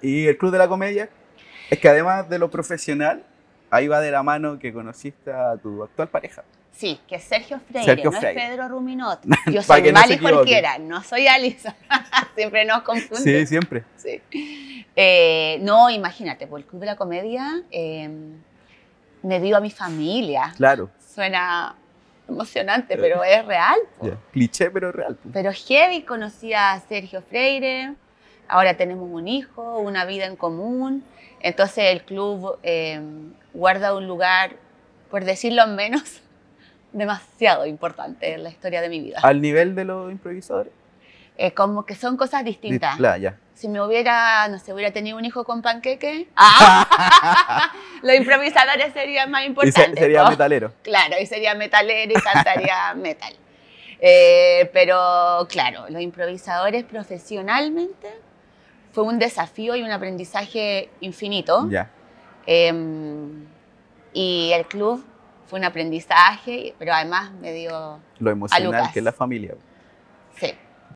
Y el Club de la Comedia es que además de lo profesional, ahí va de la mano que conociste a tu actual pareja. Sí, que es Sergio Freire, no es Pedro Ruminot. Yo soy que Mali no no soy Alisa. siempre nos confundimos. Sí, siempre. Sí. Eh, no, imagínate, por pues, el Club de la Comedia eh, me dio a mi familia. Claro. Suena emocionante, pero es real. Pues. Cliché, pero real. Pues. Pero heavy, conocía a Sergio Freire, ahora tenemos un hijo, una vida en común, entonces el club eh, guarda un lugar, por decirlo menos, demasiado importante en la historia de mi vida. ¿Al nivel de los improvisadores? Es eh, como que son cosas distintas. ya. Si me hubiera, no sé, hubiera tenido un hijo con panqueque, ¡ah! los improvisadores serían más importantes. Y sería metalero. Claro, y sería metalero y cantaría metal. Eh, pero claro, los improvisadores profesionalmente fue un desafío y un aprendizaje infinito. Em, y el club fue un aprendizaje, pero además me dio... Lo emocional que es la familia. Sí.